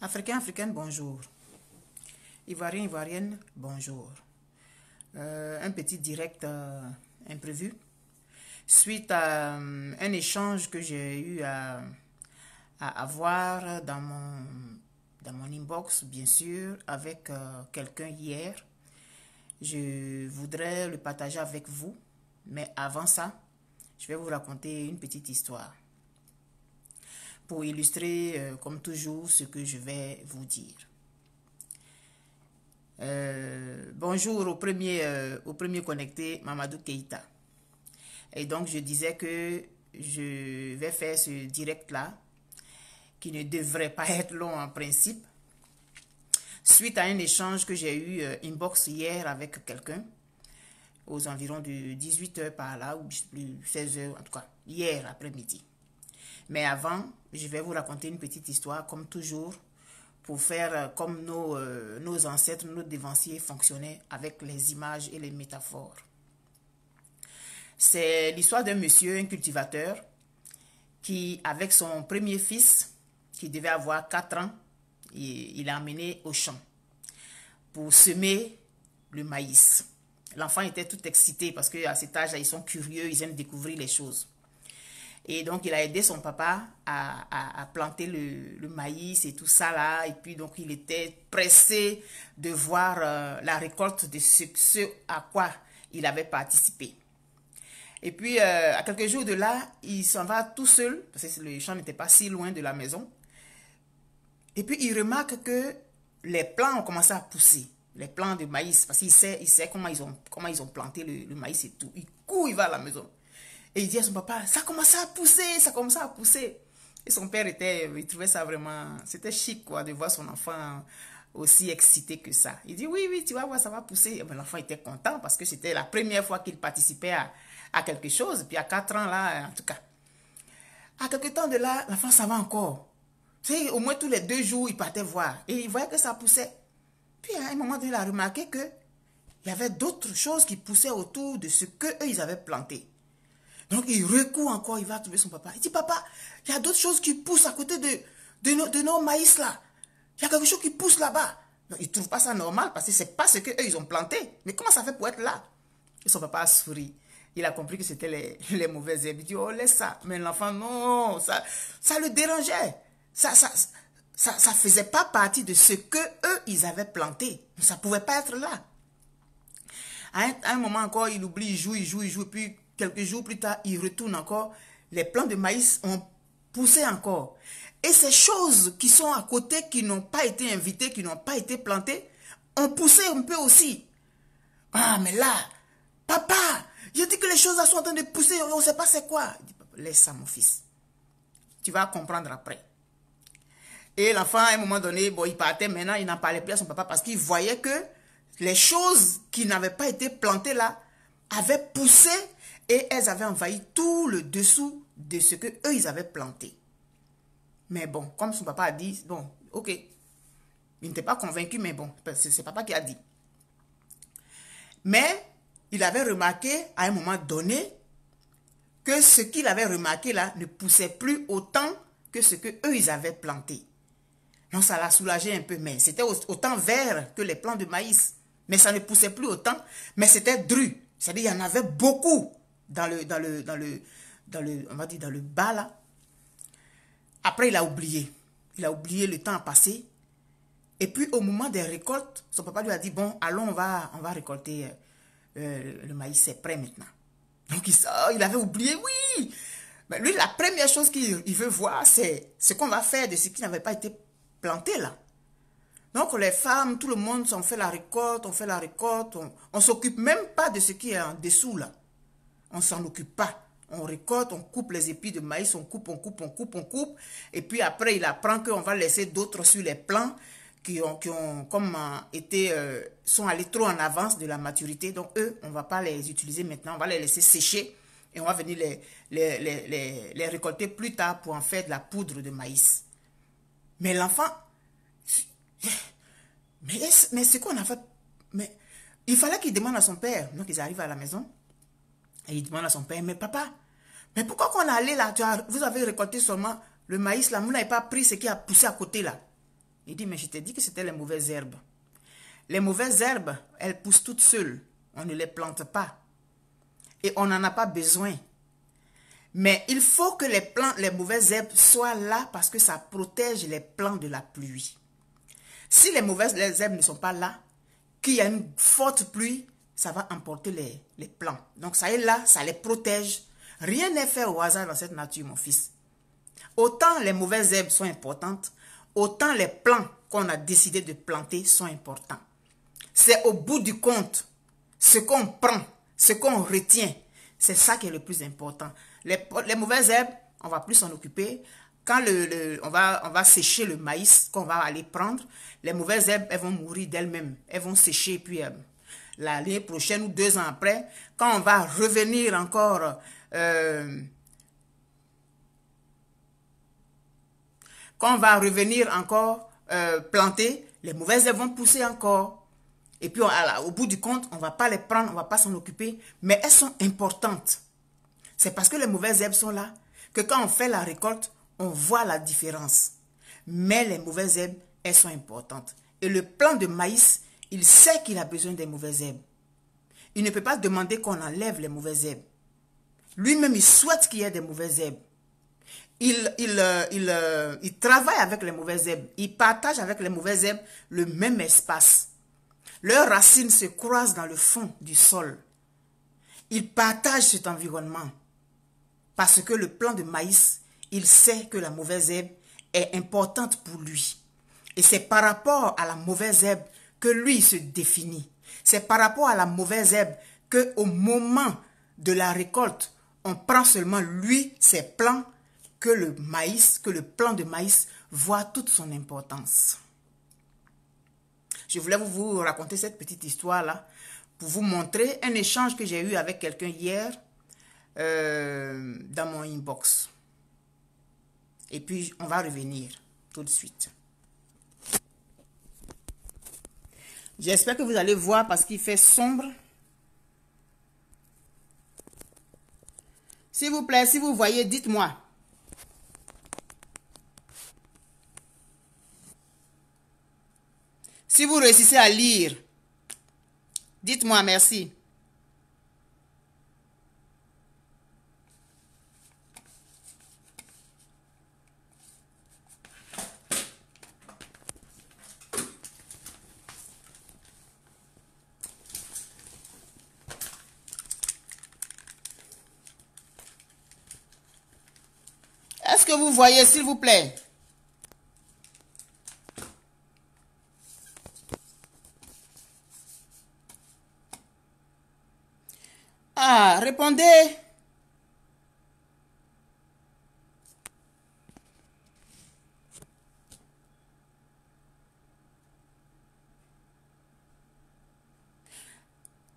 Africain, africaine, bonjour. Ivoirien, ivoirienne, bonjour. Euh, un petit direct euh, imprévu. Suite à euh, un échange que j'ai eu à, à, avoir dans mon, dans mon inbox, bien sûr, avec quelqu'un hier, je voudrais le partager avec vous. Mais avant ça, je vais vous raconter une petite histoire pour illustrer, euh, comme toujours, ce que je vais vous dire. Euh, bonjour au premier, euh, au premier connecté, Mamadou Keita. Et donc, je disais que je vais faire ce direct-là, qui ne devrait pas être long en principe, suite à un échange que j'ai eu inbox hier avec quelqu'un, aux environs de 18h par là, ou 16h en tout cas, hier après-midi. Mais avant, je vais vous raconter une petite histoire, comme toujours, pour faire euh, comme euh, nos, ancêtres, nos dévanciers fonctionnaient avec les images et les métaphores. C'est l'histoire d'un monsieur, un cultivateur, qui, avec son premier fils, qui devait avoir 4 ans, il l'a emmené au champ pour semer le maïs. L'enfant était tout excité parce qu'à cet âge-là, ils sont curieux, ils aiment découvrir les choses. Et donc, il a aidé son papa à, à, planter le, le, maïs et tout ça là. Et puis, donc, il était pressé de voir euh, la récolte de ce, à quoi il avait participé. Et puis, euh, à quelques jours de là, il s'en va tout seul, parce que le champ n'était pas si loin de la maison. Et puis, il remarque que les plants ont commencé à pousser, les plants de maïs, parce qu'il sait, il sait comment, ils ont, comment ils ont planté le, le maïs et tout. Il court, il va à la maison. Et il dit à son papa, ça commençait à pousser, ça commençait à pousser. Et son père était, il trouvait ça vraiment, c'était chic quoi, de voir son enfant aussi excité que ça. Il dit, oui, oui, tu vas voir, ça va pousser. Ben, l'enfant était content parce que c'était la première fois qu'il participait à, quelque chose. Puis à 4 ans là, en tout cas. À quelques temps de là, l'enfant, ça va encore. C'est au moins tous les deux jours, il partait voir. Et il voyait que ça poussait. Puis à un moment donné, il a remarqué que il y avait d'autres choses qui poussaient autour de ce que ils avaient planté. Donc il recourt encore, il va trouver son papa. Il dit, papa, il y a d'autres choses qui poussent à côté de, de, nos, de nos maïs là. Il y a quelque chose qui pousse là-bas. Il ne trouve pas ça normal parce que c'est pas ce qu'eux, ils ont planté. Mais comment ça fait pour être là son papa a souri. Il a compris que c'était les, les, mauvaises herbes. Il dit, oh, laisse ça. Mais l'enfant, non, ça, ça le dérangeait. Ça, ça, ça, ça faisait pas partie de ce que eux, ils avaient planté. Ça pouvait pas être là. À un, moment encore, il oublie, il joue, il joue, il joue, puis Quelques jours plus tard, il retourne encore. Les plants de maïs ont poussé encore. Et ces choses qui sont à côté, qui n'ont pas été invitées, qui n'ont pas été plantées, ont poussé un peu aussi. Ah, mais là, papa, je dis que les choses sont en train de pousser, on ne sait pas c'est quoi. laisse ça, mon fils. Tu vas comprendre après. Et l'enfant, à un moment donné, bon, il partait, maintenant, il n'en parlait plus à son papa parce qu'il voyait que les choses qui n'avaient pas été plantées là avaient poussé et elles avaient envahi tout le dessous de ce que eux ils avaient planté. Mais bon, comme son papa a dit, bon, ok, il n'était pas convaincu, mais bon, c'est papa qui a dit. Mais il avait remarqué à un moment donné que ce qu'il avait remarqué là ne poussait plus autant que ce que eux ils avaient planté. non ça l'a soulagé un peu, mais c'était autant vert que les plants de maïs, mais ça ne poussait plus autant, mais c'était dru, c'est-à-dire il y en avait beaucoup dans le, dans le, dans le, dans le, on va dire dans le bas là. Après, il a oublié. Il a oublié le temps passé. Et puis, au moment des récoltes, son papa lui a dit, bon, allons, on va, on va récolter euh, euh, le maïs, c'est prêt maintenant. Donc, il il avait oublié, oui. Mais lui, la première chose qu'il veut voir, c'est ce qu'on va faire de ce qui n'avait pas été planté là. Donc, les femmes, tout le monde, on fait la récolte, on fait la récolte, on s'occupe même pas de ce qui est en dessous là. On s'en occupe pas. On récolte, on coupe les épis de maïs, on coupe, on coupe, on coupe, on coupe. Et puis après, il apprend qu'on va laisser d'autres sur les plans qui ont, qui ont comme euh, été, euh, sont allés trop en avance de la maturité. Donc eux, on va pas les utiliser maintenant, on va les laisser sécher et on va venir les, les, les, les récolter plus tard pour en faire de la poudre de maïs. Mais l'enfant, mais, mais c'est qu'on a fait, mais il fallait qu'il demande à son père. Donc ils arrivent à la maison, et il demande à son père, mais papa, mais pourquoi qu'on est allé là, vous avez récolté seulement le maïs là, vous n'avez pas pris ce qui a poussé à côté là. Il dit, mais je t'ai dit que c'était les mauvaises herbes. Les mauvaises herbes, elles poussent toutes seules. On ne les plante pas. Et on n'en a pas besoin. Mais il faut que les plantes, les mauvaises herbes soient là parce que ça protège les plants de la pluie. Si les mauvaises les herbes ne sont pas là, qu'il y a une forte pluie, ça va emporter les, les Donc ça est là, ça les protège. Rien n'est fait au hasard dans cette nature, mon fils. Autant les mauvaises herbes sont importantes, autant les plants qu'on a décidé de planter sont importants. C'est au bout du compte, ce qu'on prend, ce qu'on retient, c'est ça qui est le plus important. Les, les mauvaises herbes, on va plus s'en occuper. Quand le, on, va, on va sécher le maïs qu'on va aller prendre, les mauvaises herbes, elles vont mourir d'elles-mêmes. Elles vont sécher et puis elles, euh, l'année prochaine ou deux ans après, quand on va revenir encore, euh, quand on va revenir encore euh, planter, les mauvaises herbes vont pousser encore. Et puis, au bout du compte, on ne va pas les prendre, on ne va pas s'en occuper, mais elles sont importantes. C'est parce que les mauvaises herbes sont là que quand on fait la récolte, on voit la différence. Mais les mauvaises herbes, elles sont importantes. Et le plant de maïs, il sait qu'il a besoin des mauvaises herbes. Il ne peut pas demander qu'on enlève les mauvaises herbes. Lui-même, il souhaite qu'il y ait des mauvaises herbes. Euh, euh, il, travaille avec les mauvaises herbes. Il partage avec les mauvaises herbes le même espace. Leurs racines se croisent dans le fond du sol. Il partage cet environnement. Parce que le plant de maïs, il sait que la mauvaise herbe est importante pour lui. Et c'est par rapport à la mauvaise herbe que lui se définit. C'est par rapport à la mauvaise herbe que au moment de la récolte, on prend seulement lui, ses plants, que le maïs, que le plan de maïs voit toute son importance. Je voulais vous raconter cette petite histoire-là pour vous montrer un échange que j'ai eu avec quelqu'un hier euh, dans mon inbox. Et puis, on va revenir tout de suite. J'espère que vous allez voir parce qu'il fait sombre. S'il vous plaît, si vous voyez, dites-moi. Si vous réussissez à lire, dites-moi merci. vous voyez, s'il vous plaît Ah, répondez.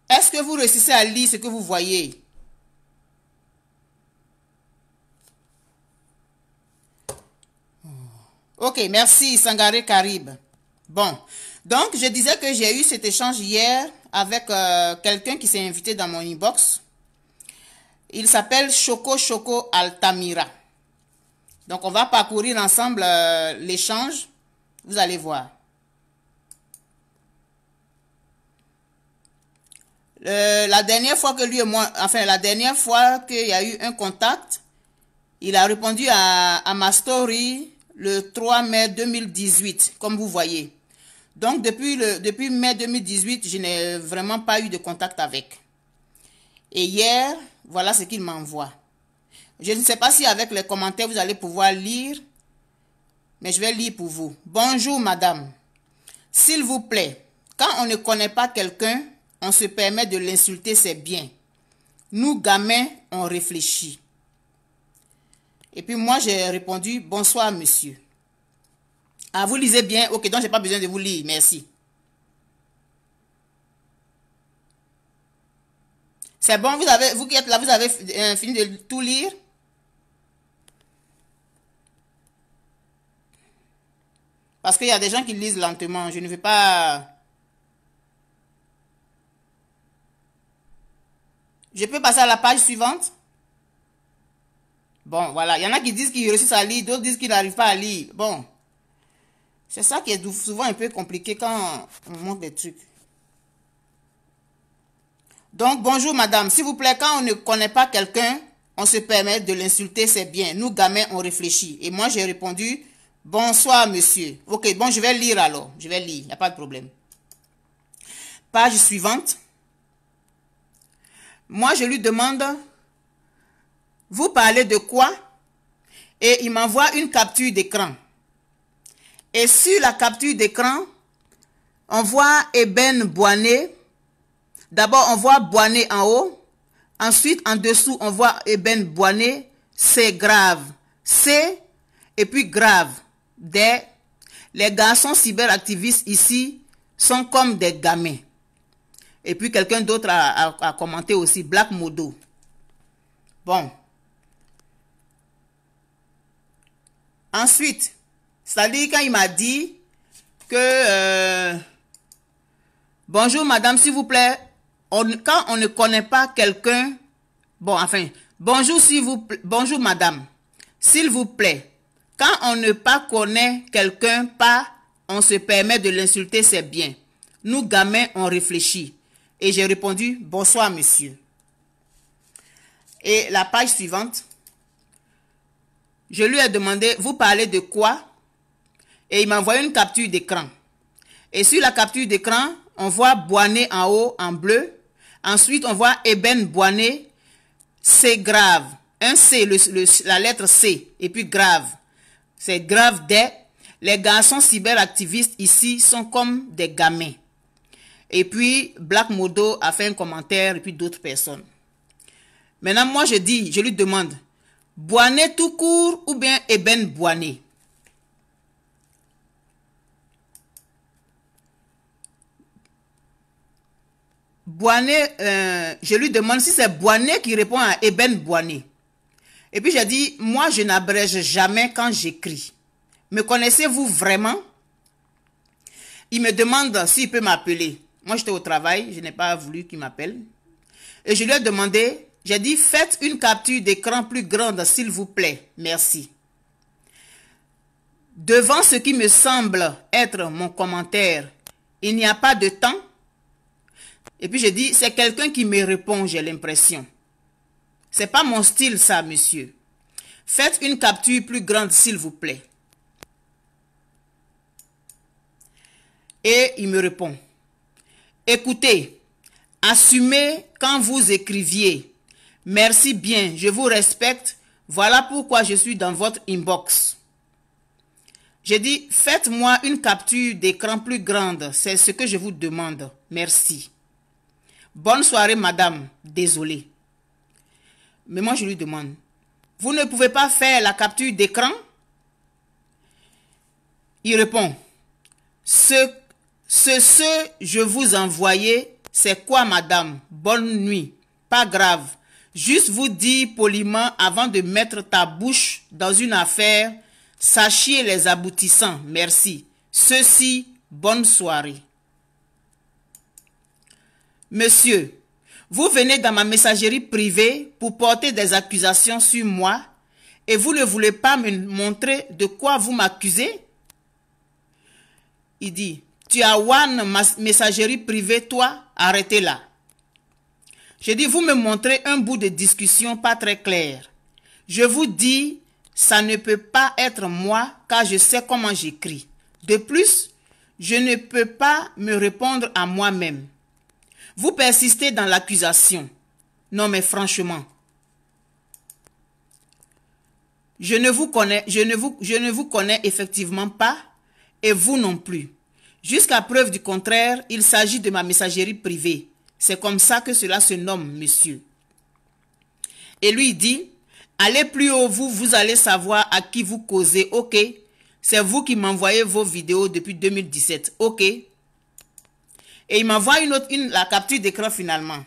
Est-ce que vous réussissez à lire ce que vous voyez merci Sangare Caribe. Bon, donc je disais que j'ai eu cet échange hier avec euh, quelqu'un qui s'est invité dans mon inbox. Il s'appelle Choco Choco Altamira. Donc on va parcourir ensemble euh, l'échange. Vous allez voir. Euh, la dernière fois que lui et moi, enfin la dernière fois qu'il y a eu un contact, il a répondu à ma story le 3 mai 2018, comme vous voyez. Donc, depuis, le, depuis mai 2018, je n'ai vraiment pas eu de contact avec. Et hier, voilà ce qu'il m'envoie. Je ne sais pas si avec les commentaires, vous allez pouvoir lire, mais je vais lire pour vous. Bonjour, madame. S'il vous plaît, quand on ne connaît pas quelqu'un, on se permet de l'insulter, c'est bien. Nous, gamins, on réfléchit. Et puis moi, j'ai répondu, bonsoir monsieur. Ah, vous lisez bien Ok, donc je n'ai pas besoin de vous lire, merci. C'est bon, vous, avez, vous qui êtes là, vous avez euh, fini de tout lire Parce qu'il y a des gens qui lisent lentement. Je ne veux pas... Je peux passer à la page suivante Bon, voilà. Il y en a qui disent qu'ils réussissent à lire, d'autres disent qu'ils n'arrivent pas à lire. Bon. C'est ça qui est souvent un peu compliqué quand on montre des trucs. Donc, bonjour madame. S'il vous plaît, quand on ne connaît pas quelqu'un, on se permet de l'insulter, c'est bien. Nous, gamins, on réfléchit. Et moi, j'ai répondu, bonsoir monsieur. Ok, bon, je vais lire alors. Je vais lire, il n'y a pas de problème. Page suivante. Moi, je lui demande vous parlez de quoi Et il m'envoie une capture d'écran. Et sur la capture d'écran, on voit Eben Boané. D'abord, on voit Boané en haut. Ensuite, en dessous, on voit Eben Boané. C'est grave. C'est et puis grave. Des, les garçons cyberactivistes ici sont comme des gamins. Et puis quelqu'un d'autre a, a, commenté aussi Black Modo. Bon. Ensuite, c'est-à-dire quand il m'a dit que... Euh, bonjour madame, s'il vous plaît. quand on ne connaît pas quelqu'un... Bon, enfin, bonjour s'il vous plaît. Bonjour madame. S'il vous plaît. Quand on ne pas connaît quelqu'un pas, on se permet de l'insulter, c'est bien. Nous, gamins, on réfléchit. Et j'ai répondu, bonsoir monsieur. Et la page suivante. Je lui ai demandé, vous parlez de quoi Et il m'a envoyé une capture d'écran. Et sur la capture d'écran, on voit Boané en haut, en bleu. Ensuite, on voit Eben Boané, c'est grave. Un C, la lettre C, et puis grave. C'est grave des. Les garçons cyberactivistes ici sont comme des gamins. Et puis, Black Modo a fait un commentaire, et puis d'autres personnes. Maintenant, moi, je dis, je lui demande, Boané tout court ou bien Eben Boané. Boané, euh, je lui demande si c'est Boané qui répond à Eben Boané. Et puis j'ai dit, moi je n'abrège jamais quand j'écris. Me connaissez-vous vraiment Il me demande s'il peut m'appeler. Moi j'étais au travail, je n'ai pas voulu qu'il m'appelle. Et je lui ai demandé j'ai dit faites une capture d'écran plus grande, s'il vous plaît. Merci. Devant ce qui me semble être mon commentaire, il n'y a pas de temps. Et puis je dis, c'est quelqu'un qui me répond, j'ai l'impression. C'est pas mon style, ça, monsieur. Faites une capture plus grande, s'il vous plaît. Et il me répond, écoutez, assumez quand vous écriviez Merci bien, je vous respecte. Voilà pourquoi je suis dans votre inbox. J'ai dit, faites-moi une capture d'écran plus grande. C'est ce que je vous demande. Merci. Bonne soirée, madame. Désolé. Mais moi, je lui demande, vous ne pouvez pas faire la capture d'écran Il répond, ce, ce, ce, je vous envoyais, c'est quoi, madame Bonne nuit. Pas grave. Juste vous dire poliment avant de mettre ta bouche dans une affaire, sachez les aboutissants. Merci. Ceci, bonne soirée. Monsieur, vous venez dans ma messagerie privée pour porter des accusations sur moi et vous ne voulez pas me montrer de quoi vous m'accusez Il dit, tu as one messagerie privée, toi, arrêtez là. Je dis, vous me montrez un bout de discussion pas très clair. Je vous dis, ça ne peut pas être moi car je sais comment j'écris. De plus, je ne peux pas me répondre à moi-même. Vous persistez dans l'accusation. Non mais franchement, je ne vous connais, je ne vous, je ne vous connais effectivement pas et vous non plus. Jusqu'à preuve du contraire, il s'agit de ma messagerie privée. C'est comme ça que cela se nomme, monsieur. Et lui dit, allez plus haut, vous, vous allez savoir à qui vous causez, ok C'est vous qui m'envoyez vos vidéos depuis 2017, ok Et il m'envoie une autre, la capture d'écran finalement.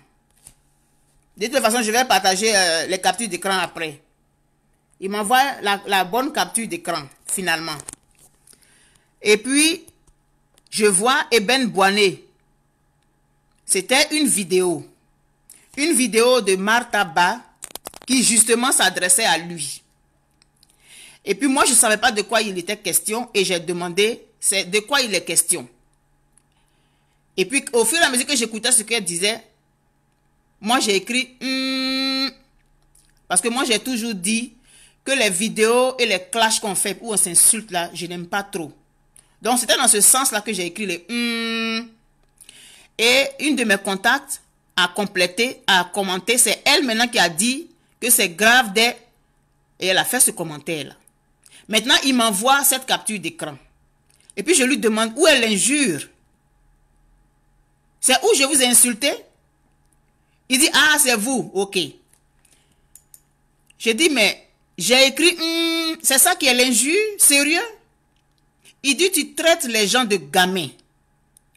De toute façon, je vais partager euh, les captures d'écran après. Il m'envoie la, bonne capture d'écran, finalement. Et puis, je vois Eben Boané. C'était une vidéo. Une vidéo de Martha Ba qui justement s'adressait à lui. Et puis moi, je ne savais pas de quoi il était question et j'ai demandé c'est de quoi il est question. Et puis au fur et à mesure que j'écoutais ce qu'elle disait, moi j'ai écrit hmm. parce que moi j'ai toujours dit que les vidéos et les clashs qu'on fait où on s'insulte là, je n'aime pas trop. Donc c'était dans ce sens là que j'ai écrit les hmm. Et une de mes contacts a complété, a commenté. C'est elle maintenant qui a dit que c'est grave des... Et elle a fait ce commentaire-là. Maintenant, il m'envoie cette capture d'écran. Et puis je lui demande où est l'injure. C'est où je vous ai insulté Il dit, ah, c'est vous, ok. Je dis, mais j'ai écrit, hmm, c'est ça qui est l'injure, sérieux Il dit, tu traites les gens de gamins.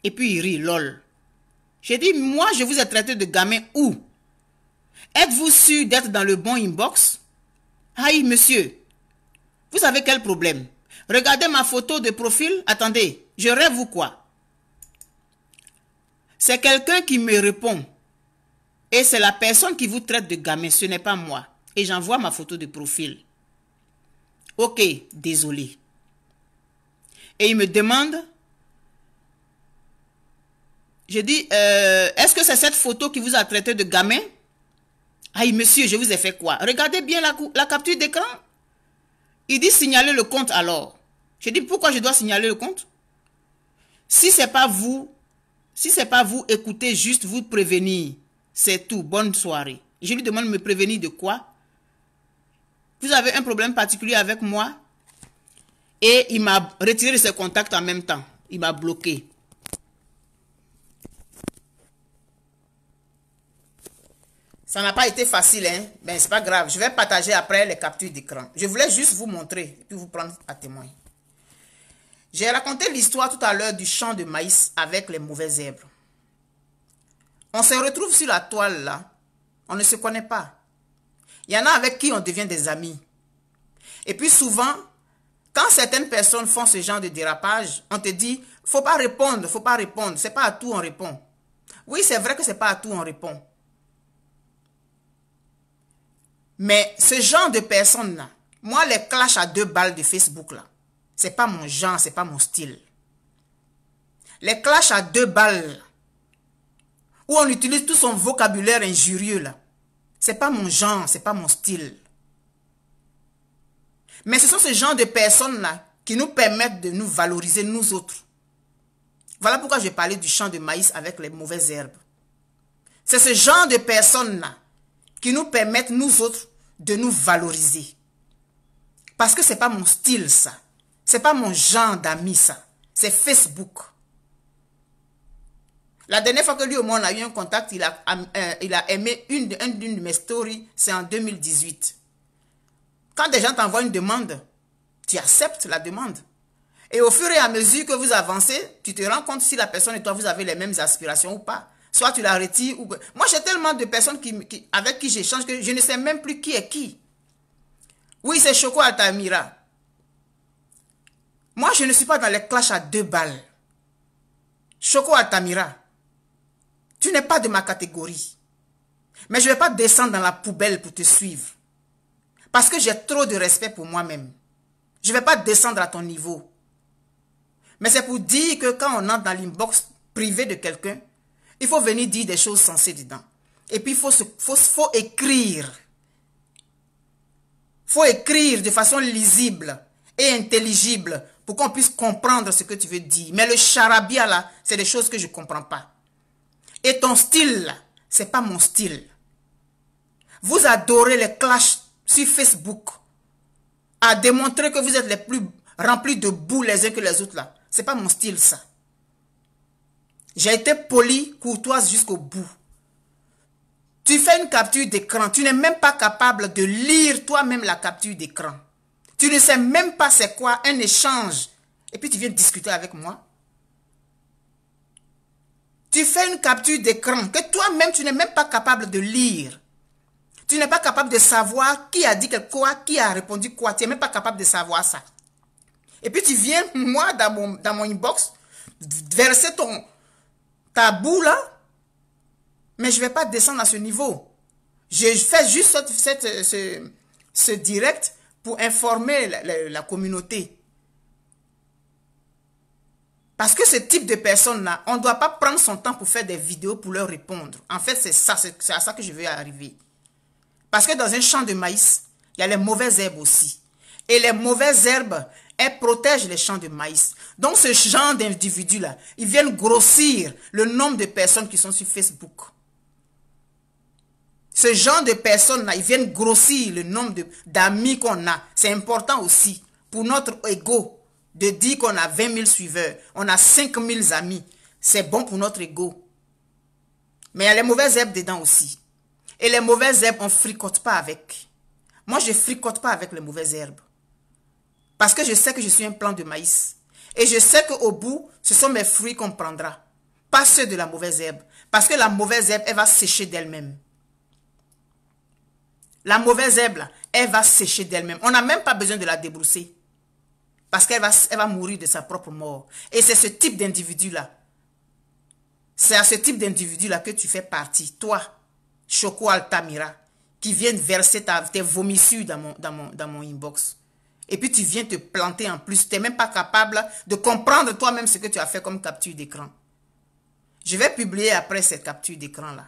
Et puis il rit, lol. J'ai dit, moi, je vous ai traité de gamin où Êtes-vous sûr d'être dans le bon inbox Aïe, monsieur, vous avez quel problème Regardez ma photo de profil. Attendez, je rêve ou quoi C'est quelqu'un qui me répond. Et c'est la personne qui vous traite de gamin, ce n'est pas moi. Et j'envoie ma photo de profil. Ok, désolé. Et il me demande je dis, euh, est-ce que c'est cette photo qui vous a traité de gamin Aïe, monsieur, je vous ai fait quoi Regardez bien la, capture d'écran. Il dit, signalez le compte alors. J'ai dit, pourquoi je dois signaler le compte Si c'est pas vous, si c'est pas vous, écoutez juste vous prévenir. C'est tout. Bonne soirée. Je lui demande de me prévenir de quoi Vous avez un problème particulier avec moi Et il m'a retiré ses contacts en même temps. Il m'a bloqué. Ça n'a pas été facile, hein. Ben, c'est pas grave. Je vais partager après les captures d'écran. Je voulais juste vous montrer, puis vous prendre à témoin. J'ai raconté l'histoire tout à l'heure du champ de maïs avec les mauvais herbes. On se retrouve sur la toile là. On ne se connaît pas. Il y en a avec qui on devient des amis. Et puis souvent, quand certaines personnes font ce genre de dérapage, on te dit, faut pas répondre, faut pas répondre. C'est pas à tout on répond. Oui, c'est vrai que c'est pas à tout on répond. Mais ce genre de personnes-là, moi, les clash à deux balles de Facebook, là, c'est pas mon genre, c'est pas mon style. Les clash à deux balles, où on utilise tout son vocabulaire injurieux, là, c'est pas mon genre, c'est pas mon style. Mais ce sont ce genre de personnes-là qui nous permettent de nous valoriser, nous autres. Voilà pourquoi j'ai parlé du champ de maïs avec les mauvaises herbes. C'est ce genre de personnes-là qui nous permettent, nous autres, de nous valoriser. Parce que c'est pas mon style, ça. C'est pas mon genre d'amis ça. C'est Facebook. La dernière fois que lui au moins on a eu un contact, il a, euh, il a aimé une, une de mes stories, c'est en 2018. Quand des gens t'envoient une demande, tu acceptes la demande. Et au fur et à mesure que vous avancez, tu te rends compte si la personne et toi, vous avez les mêmes aspirations ou pas soit tu la retires. Ou... Moi, j'ai tellement de personnes qui, avec qui j'échange que je ne sais même plus qui est qui. Oui, c'est Choco Altamira. Moi, je ne suis pas dans les clashs à deux balles. Choco Altamira, tu n'es pas de ma catégorie. Mais je ne vais pas descendre dans la poubelle pour te suivre. Parce que j'ai trop de respect pour moi-même. Je ne vais pas descendre à ton niveau. Mais c'est pour dire que quand on entre dans l'inbox privé de quelqu'un, il faut venir dire des choses sensées dedans. Et puis, il faut, faut, écrire. Il faut écrire de façon lisible et intelligible pour qu'on puisse comprendre ce que tu veux dire. Mais le charabia, là, c'est des choses que je ne comprends pas. Et ton style, ce n'est pas mon style. Vous adorez les clashs sur Facebook à démontrer que vous êtes les plus remplis de boue les uns que les autres, là. Ce n'est pas mon style, ça. J'ai été poli, courtoise jusqu'au bout. Tu fais une capture d'écran, tu n'es même pas capable de lire toi-même la capture d'écran. Tu ne sais même pas c'est quoi un échange. Et puis tu viens discuter avec moi. Tu fais une capture d'écran que toi-même tu n'es même pas capable de lire. Tu n'es pas capable de savoir qui a dit quoi, qui a répondu quoi. Tu n'es même pas capable de savoir ça. Et puis tu viens, moi, dans dans mon inbox, verser ton, tabou là, mais je vais pas descendre à ce niveau. Je fais juste cette, euh, ce, direct pour informer la, communauté. Parce que ce type de personnes-là, on doit pas prendre son temps pour faire des vidéos pour leur répondre. En fait, c'est ça, c'est à ça que je vais arriver. Parce que dans un champ de maïs, il y a les mauvaises herbes aussi. Et les mauvaises herbes, elle protège les champs de maïs. Donc ce genre d'individus-là, ils viennent grossir le nombre de personnes qui sont sur Facebook. Ce genre de personnes-là, ils viennent grossir le nombre d'amis qu'on a. C'est important aussi pour notre ego de dire qu'on a 20 000 suiveurs, on a 5 000 amis. C'est bon pour notre ego. Mais il y a les mauvaises herbes dedans aussi. Et les mauvaises herbes, on fricote pas avec. Moi, je fricote pas avec les mauvaises herbes. Parce que je sais que je suis un plant de maïs. Et je sais qu'au bout, ce sont mes fruits qu'on prendra. Pas ceux de la mauvaise herbe. Parce que la mauvaise herbe, elle va sécher d'elle-même. La mauvaise herbe, elle va sécher d'elle-même. On n'a même pas besoin de la débrousser. Parce qu'elle va, va mourir de sa propre mort. Et c'est ce type d'individu-là. C'est à ce type d'individu-là que tu fais partie. Toi, Choco Altamira, qui viennent verser tes vomissures dans dans mon inbox. Et puis tu viens te planter en plus. Tu n'es même pas capable de comprendre toi-même ce que tu as fait comme capture d'écran. Je vais publier après cette capture d'écran-là.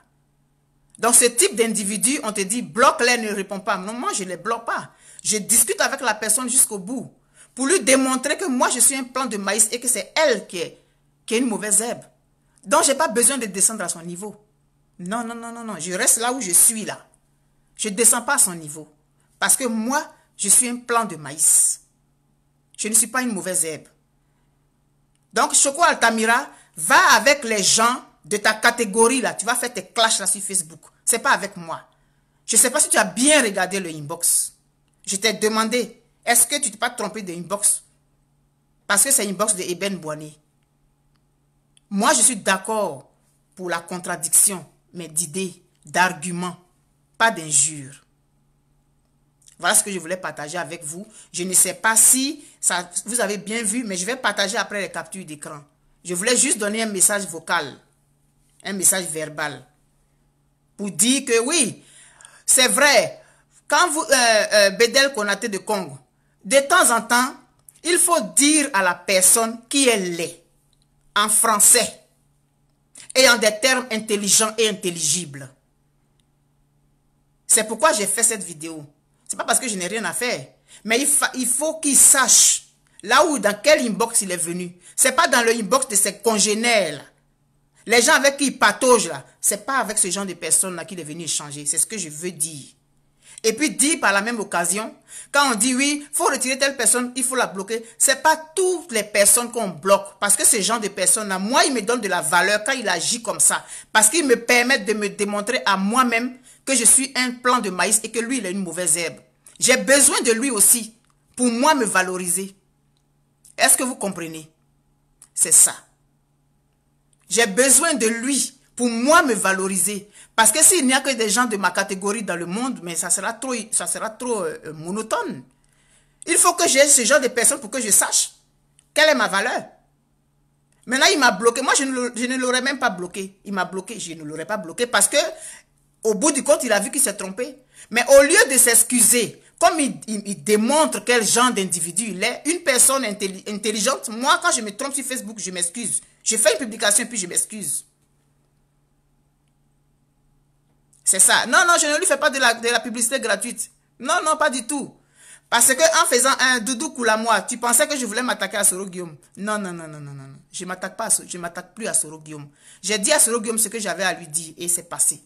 Dans ce type d'individu, on te dit, bloque-les, ne réponds pas. Non, moi, je ne les bloque pas. Je discute avec la personne jusqu'au bout pour lui démontrer que moi, je suis un plant de maïs et que c'est elle qui est, qui est une mauvaise herbe. Donc, je n'ai pas besoin de descendre à son niveau. Non, non, non, non, non. Je reste là où je suis là. Je ne descends pas à son niveau. Parce que moi, je suis un plant de maïs. Je ne suis pas une mauvaise herbe. Donc, Choco Altamira, va avec les gens de ta catégorie là. Tu vas faire tes clashs là sur Facebook. C'est pas avec moi. Je sais pas si tu as bien regardé le inbox. Je t'ai demandé, est-ce que tu t'es pas trompé de inbox? Parce que c'est inbox de Eben Boigny. Moi, je suis d'accord pour la contradiction, mais d'idées, d'arguments, pas d'injures. Voilà ce que je voulais partager avec vous. Je ne sais pas si vous avez bien vu, mais je vais partager après les captures d'écran. Je voulais juste donner un message vocal, un message verbal, pour dire que oui, c'est vrai, quand vous, euh, euh Bedel de Congo, de temps en temps, il faut dire à la personne qui elle est, en français, et en des termes intelligents et intelligibles. C'est pourquoi j'ai fait cette vidéo n'est pas parce que je n'ai rien à faire. Mais il, faut qu'il sache là où, dans quel inbox il est venu. C'est pas dans le inbox de ses congénères. Les gens avec qui il patauge là, c'est pas avec ce genre de personnes là qu'il est venu échanger. C'est ce que je veux dire. Et puis dire par la même occasion, quand on dit oui, faut retirer telle personne, il faut la bloquer. C'est pas toutes les personnes qu'on bloque. Parce que ce genre de personnes là, moi, il me donne de la valeur quand il agit comme ça. Parce qu'il me permet de me démontrer à moi-même que je suis un plant de maïs et que lui, il a une mauvaise herbe. J'ai besoin de lui aussi pour moi me valoriser. Est-ce que vous comprenez C'est ça. J'ai besoin de lui pour moi me valoriser. Parce que s'il n'y a que des gens de ma catégorie dans le monde, mais ça sera trop, ça sera trop euh, euh, monotone. Il faut que j'aie ce genre de personnes pour que je sache quelle est ma valeur. Maintenant, il m'a bloqué. Moi, je ne l'aurais même pas bloqué. Il m'a bloqué. Je ne l'aurais pas bloqué parce que au bout du compte, il a vu qu'il s'est trompé. Mais au lieu de s'excuser, comme il, démontre quel genre d'individu il est, une personne intelligente, moi quand je me trompe sur Facebook, je m'excuse. Je fais une publication puis je m'excuse. C'est ça. Non, non, je ne lui fais pas de la, publicité gratuite. Non, non, pas du tout. Parce que en faisant un doudou coula moi, tu pensais que je voulais m'attaquer à Soro Guillaume. Non, non, non, non, non, non. Je m'attaque je m'attaque plus à Soro Guillaume. J'ai dit à Soro Guillaume ce que j'avais à lui dire et c'est passé.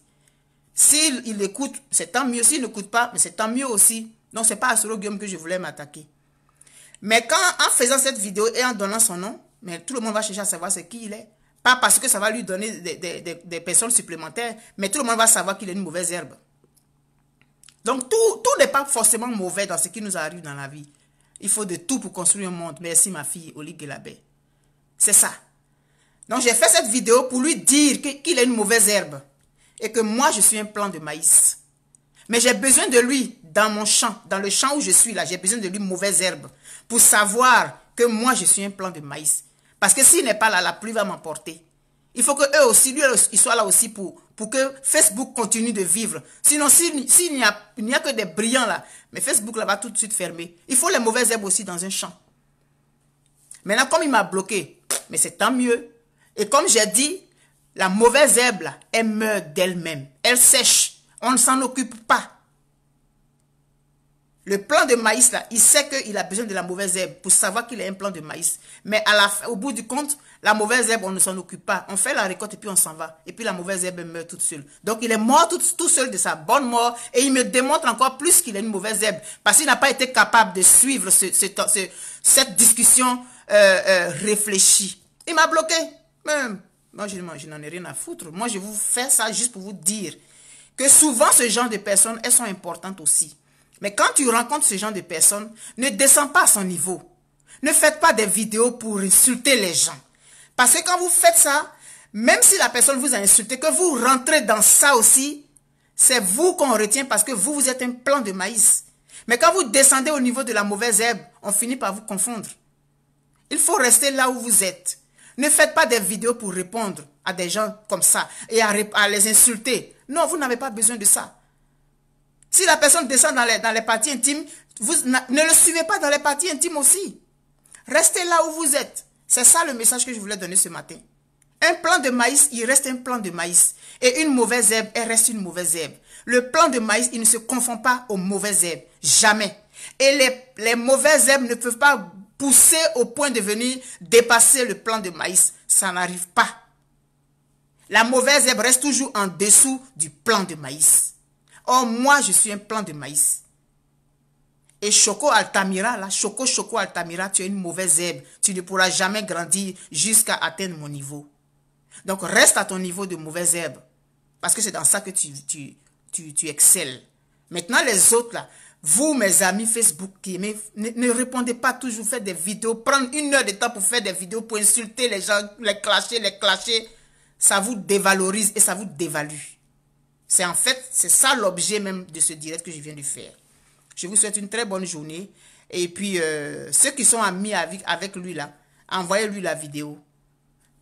S'il il écoute, c'est tant mieux. S'il n'écoute pas, c'est tant mieux aussi. Donc, c'est pas à Solo Guillaume que je voulais m'attaquer. Mais quand, en faisant cette vidéo et en donnant son nom, mais tout le monde va chercher à savoir c'est qui il est. Pas parce que ça va lui donner des, personnes supplémentaires, mais tout le monde va savoir qu'il est une mauvaise herbe. Donc, tout, tout n'est pas forcément mauvais dans ce qui nous arrive dans la vie. Il faut de tout pour construire un monde. Merci ma fille, Oli Gelabé. C'est ça. Donc, j'ai fait cette vidéo pour lui dire qu'il est une mauvaise herbe et que moi, je suis un plant de maïs. Mais j'ai besoin de lui dans mon champ, dans le champ où je suis là, j'ai besoin de lui mauvaise herbe pour savoir que moi, je suis un plant de maïs. Parce que s'il n'est pas là, la pluie va m'emporter. Il faut que eux aussi, lui, ils soient là aussi pour, pour que Facebook continue de vivre. Sinon, s'il n'y a, a que des brillants là, mais Facebook là va tout de suite fermer. Il faut les mauvaises herbes aussi dans un champ. Maintenant, comme il m'a bloqué, mais c'est tant mieux. Et comme j'ai dit, la mauvaise herbe, elle meurt d'elle-même. Elle sèche. On ne s'en occupe pas. Le plan de maïs, là, il sait qu'il a besoin de la mauvaise herbe pour savoir qu'il est un plan de maïs. Mais au bout du compte, la mauvaise herbe, on ne s'en occupe pas. On fait la récolte et puis on s'en va. Et puis la mauvaise herbe meurt toute seule. Donc il est mort tout, seul de sa bonne mort. Et il me démontre encore plus qu'il est une mauvaise herbe. Parce qu'il n'a pas été capable de suivre cette discussion euh, euh, réfléchie. Il m'a bloqué. Même. Moi, je, n'en ai rien à foutre. Moi, je vous fais ça juste pour vous dire que souvent, ce genre de personnes, elles sont importantes aussi. Mais quand tu rencontres ce genre de personnes, ne descends pas à son niveau. Ne faites pas des vidéos pour insulter les gens. Parce que quand vous faites ça, même si la personne vous a insulté, que vous rentrez dans ça aussi, c'est vous qu'on retient parce que vous, vous êtes un plant de maïs. Mais quand vous descendez au niveau de la mauvaise herbe, on finit par vous confondre. Il faut rester là où vous êtes. Ne faites pas des vidéos pour répondre à des gens comme ça et à, les insulter. Non, vous n'avez pas besoin de ça. Si la personne descend dans les, dans les parties intimes, vous ne le suivez pas dans les parties intimes aussi. Restez là où vous êtes. C'est ça le message que je voulais donner ce matin. Un plant de maïs, il reste un plant de maïs. Et une mauvaise herbe, elle reste une mauvaise herbe. Le plant de maïs, il ne se confond pas aux mauvaises herbes. Jamais. Et les, les mauvaises herbes ne peuvent pas Pousser au point de venir dépasser le plan de maïs. Ça n'arrive pas. La mauvaise herbe reste toujours en dessous du plan de maïs. Or, moi, je suis un plan de maïs. Et Choco Altamira, là, Choco Choco Altamira, tu es une mauvaise herbe. Tu ne pourras jamais grandir jusqu'à atteindre mon niveau. Donc, reste à ton niveau de mauvaise herbe. Parce que c'est dans ça que tu, tu, tu excelles. Maintenant, les autres, là, vous, mes amis Facebook qui ne, répondez pas toujours, faites des vidéos. Prendre une heure de temps pour faire des vidéos, pour insulter les gens, les clasher, les clasher. Ça vous dévalorise et ça vous dévalue. C'est en fait, c'est ça l'objet même de ce direct que je viens de faire. Je vous souhaite une très bonne journée. Et puis, euh, ceux qui sont amis avec, avec lui là, envoyez-lui la vidéo.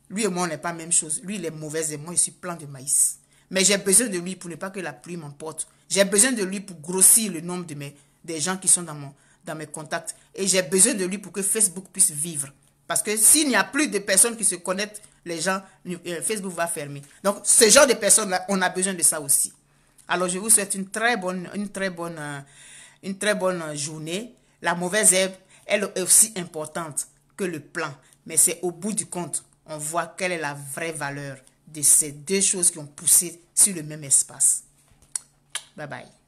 Lui et moi, on n'est pas la même chose. Lui, il est mauvais et moi, je suis plein de maïs. Mais j'ai besoin de lui pour ne pas que la pluie m'emporte. J'ai besoin de lui pour grossir le nombre de mes, des gens qui sont dans, mon, dans mes contacts. Et j'ai besoin de lui pour que Facebook puisse vivre. Parce que s'il n'y a plus de personnes qui se connectent, les gens, euh, Facebook va fermer. Donc, ce genre de personnes-là, on a besoin de ça aussi. Alors, je vous souhaite une très bonne, une très bonne, euh, une très bonne journée. La mauvaise herbe, elle est aussi importante que le plan. Mais c'est au bout du compte, on voit quelle est la vraie valeur de ces deux choses qui ont poussé sur le même espace. Bye bye.